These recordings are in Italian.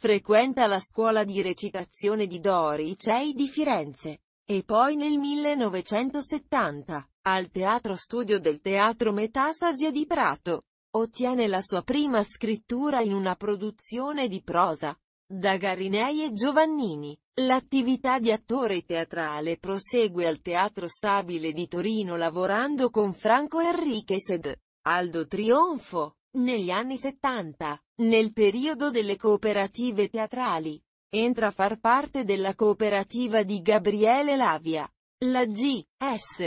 Frequenta la scuola di recitazione di Dori Cei di Firenze. E poi nel 1970, al Teatro Studio del Teatro Metastasia di Prato, ottiene la sua prima scrittura in una produzione di prosa. Da Garinei e Giovannini, l'attività di attore teatrale prosegue al Teatro Stabile di Torino lavorando con Franco Enriquez ed Aldo Trionfo. Negli anni 70, nel periodo delle cooperative teatrali, entra a far parte della cooperativa di Gabriele Lavia, la GST,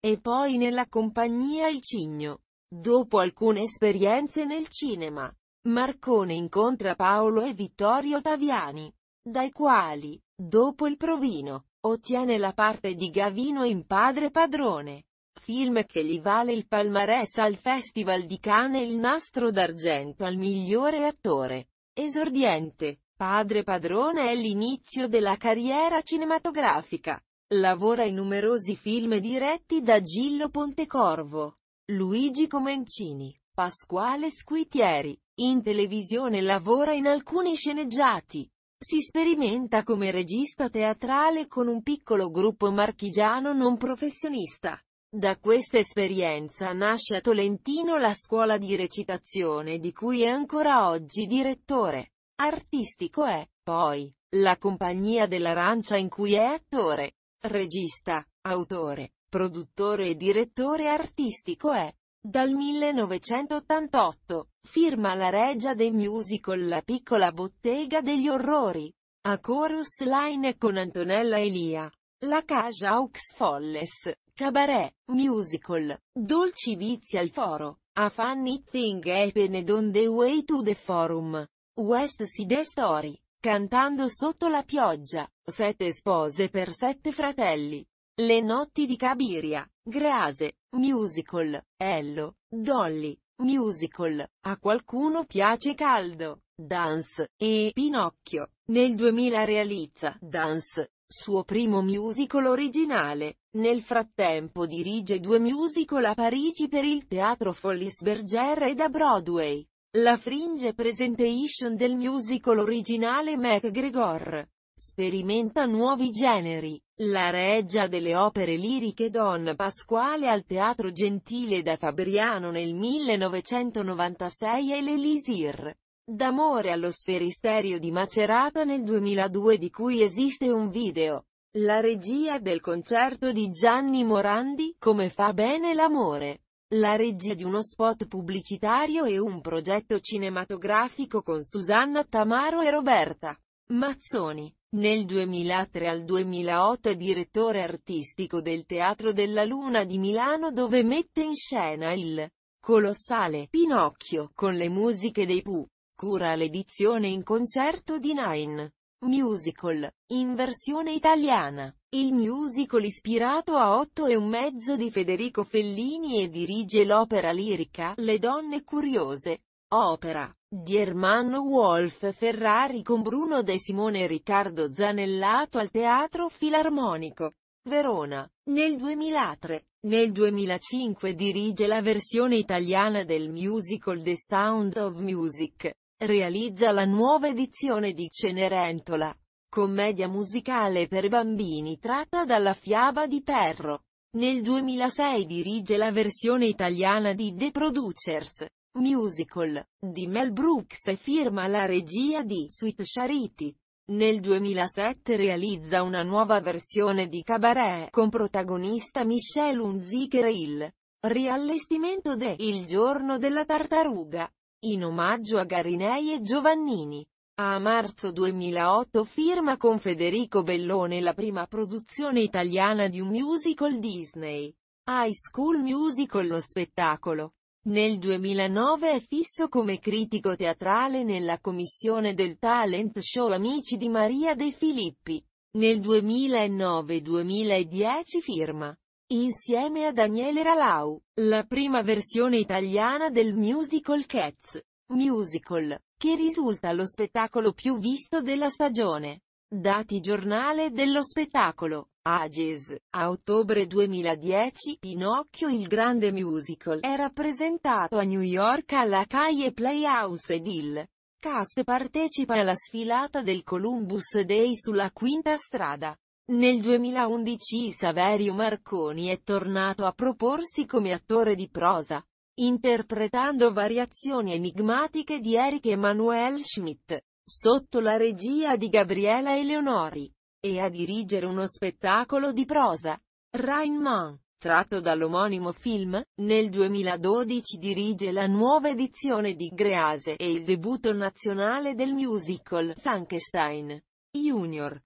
e poi nella compagnia Il Cigno. Dopo alcune esperienze nel cinema, Marcone incontra Paolo e Vittorio Taviani, dai quali, dopo il provino, ottiene la parte di Gavino in Padre Padrone. Film che gli vale il palmarès al Festival di Cannes e il nastro d'argento al migliore attore. Esordiente. Padre Padrone è l'inizio della carriera cinematografica. Lavora in numerosi film diretti da Gillo Pontecorvo, Luigi Comencini, Pasquale Squitieri. In televisione lavora in alcuni sceneggiati. Si sperimenta come regista teatrale con un piccolo gruppo marchigiano non professionista. Da questa esperienza nasce a Tolentino la scuola di recitazione di cui è ancora oggi direttore. Artistico è, poi, la compagnia dell'Arancia in cui è attore, regista, autore, produttore e direttore artistico è. Dal 1988, firma la regia dei musical La piccola bottega degli orrori, a Chorus Line con Antonella Elia, La Casa Aux Folles, Cabaret, musical, dolci vizi al foro, a funny thing happened on the way to the forum. West Side Story, cantando sotto la pioggia, sette spose per sette fratelli. Le notti di Cabiria, Grease, musical, Ello, Dolly, musical, a qualcuno piace caldo, Dance, e Pinocchio. Nel 2000 realizza Dance, suo primo musical originale, nel frattempo dirige due musical a Parigi per il Teatro Follis Bergère ed a Broadway. La Fringe Presentation del musical originale MacGregor. Sperimenta nuovi generi. La reggia delle opere liriche Don Pasquale al Teatro Gentile da Fabriano nel 1996 e l'Elisir d'amore allo sferisterio di Macerata nel 2002 di cui esiste un video. La regia del concerto di Gianni Morandi, Come fa bene l'amore. La regia di uno spot pubblicitario e un progetto cinematografico con Susanna Tamaro e Roberta Mazzoni. Nel 2003 al 2008 è direttore artistico del Teatro della Luna di Milano dove mette in scena il colossale Pinocchio con le musiche dei Pooh. Cura l'edizione in concerto di Nine. Musical. In versione italiana. Il musical ispirato a Otto e un mezzo di Federico Fellini e dirige l'opera lirica Le donne curiose. Opera. Di Ermanno Wolf Ferrari con Bruno De Simone e Riccardo Zanellato al Teatro Filarmonico. Verona. Nel 2003. Nel 2005 dirige la versione italiana del musical The Sound of Music. Realizza la nuova edizione di Cenerentola, commedia musicale per bambini tratta dalla fiaba di Perro. Nel 2006 dirige la versione italiana di The Producers, musical, di Mel Brooks e firma la regia di Sweet Charity. Nel 2007 realizza una nuova versione di Cabaret con protagonista Michel Unzicheril. Riallestimento de Il giorno della tartaruga in omaggio a Garinei e Giovannini. A marzo 2008 firma con Federico Bellone la prima produzione italiana di un musical Disney. High School Musical lo spettacolo. Nel 2009 è fisso come critico teatrale nella commissione del talent show Amici di Maria De Filippi. Nel 2009-2010 firma insieme a Daniele Ralau, la prima versione italiana del musical Cats, musical, che risulta lo spettacolo più visto della stagione. Dati giornale dello spettacolo. Ages, a ottobre 2010, Pinocchio il grande musical era presentato a New York alla Calle Playhouse ed il cast partecipa alla sfilata del Columbus Day sulla quinta strada. Nel 2011 Saverio Marconi è tornato a proporsi come attore di prosa, interpretando variazioni enigmatiche di Eric Emanuel Schmidt, sotto la regia di Gabriela Eleonori, e a dirigere uno spettacolo di prosa, Rain Man tratto dall'omonimo film, nel 2012 dirige la nuova edizione di Grease e il debutto nazionale del musical Frankenstein Junior.